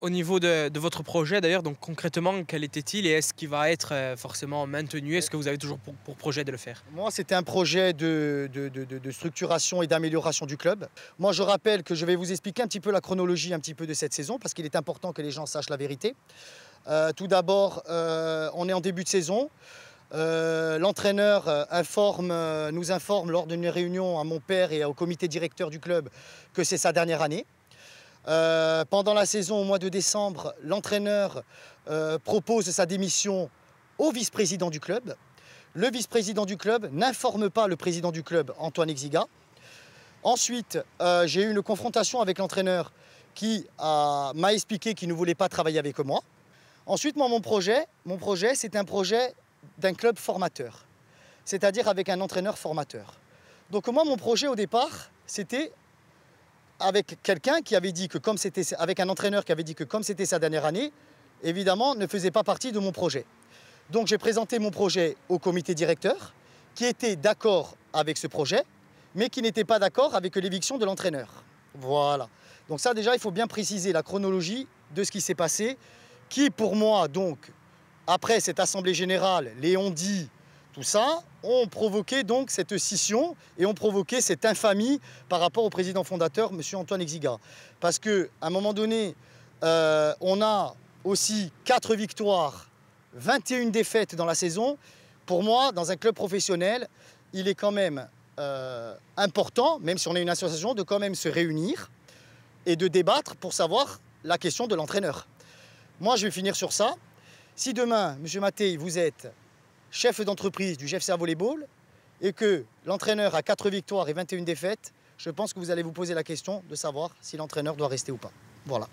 Au niveau de, votre projet d'ailleurs, donc concrètement, quel était-il et est-ce qu'il va être euh, forcément maintenu Est-ce que vous avez toujours pour, projet de le faire Moi, c'était un projet de, structuration et d'amélioration du club. Moi, je rappelle que je vais vous expliquer un petit peu la chronologie un petit peu de cette saison parce qu'il est important que les gens sachent la vérité. Euh, tout d'abord, euh, on est en début de saison. L'entraîneur informe, nous informe lors d'une réunion à mon père et au comité directeur du club que c'est sa dernière année. Euh, pendant la saison, au mois de décembre, l'entraîneur euh, propose sa démission au vice-président du club. Le vice-président du club n'informe pas le président du club, Antoine Exiga. Ensuite, euh, j'ai eu une confrontation avec l'entraîneur qui m'a expliqué qu'il ne voulait pas travailler avec moi. Ensuite, moi, mon projet, mon projet c'est un projet d'un club formateur, c'est-à-dire avec un entraîneur formateur. Donc moi, mon projet au départ, c'était avec quelqu'un qui avait dit que comme c'était avec un entraîneur qui avait dit que comme c'était sa dernière année, évidemment ne faisait pas partie de mon projet. Donc j'ai présenté mon projet au comité directeur qui était d'accord avec ce projet mais qui n'était pas d'accord avec l'éviction de l'entraîneur. Voilà. Donc ça déjà il faut bien préciser la chronologie de ce qui s'est passé qui pour moi donc après cette assemblée générale, Léon dit tout ça ont provoqué donc cette scission et ont provoqué cette infamie par rapport au président fondateur, M. Antoine Exiga. Parce que à un moment donné, euh, on a aussi 4 victoires, 21 défaites dans la saison. Pour moi, dans un club professionnel, il est quand même euh, important, même si on est une association, de quand même se réunir et de débattre pour savoir la question de l'entraîneur. Moi, je vais finir sur ça. Si demain, M. Maté, vous êtes chef d'entreprise du volley Volleyball et que l'entraîneur a 4 victoires et 21 défaites, je pense que vous allez vous poser la question de savoir si l'entraîneur doit rester ou pas. Voilà.